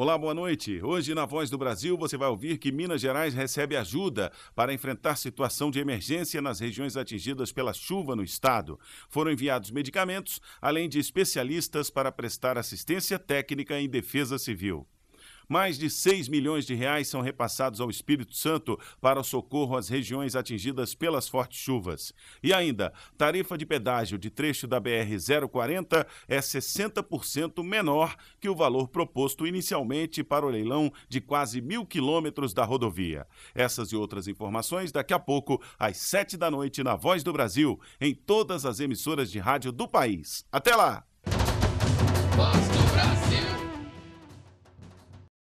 Olá, boa noite. Hoje, na Voz do Brasil, você vai ouvir que Minas Gerais recebe ajuda para enfrentar situação de emergência nas regiões atingidas pela chuva no estado. Foram enviados medicamentos, além de especialistas para prestar assistência técnica em defesa civil. Mais de 6 milhões de reais são repassados ao Espírito Santo para o socorro às regiões atingidas pelas fortes chuvas. E ainda, tarifa de pedágio de trecho da BR-040 é 60% menor que o valor proposto inicialmente para o leilão de quase mil quilômetros da rodovia. Essas e outras informações daqui a pouco, às 7 da noite, na Voz do Brasil, em todas as emissoras de rádio do país. Até lá! Nossa.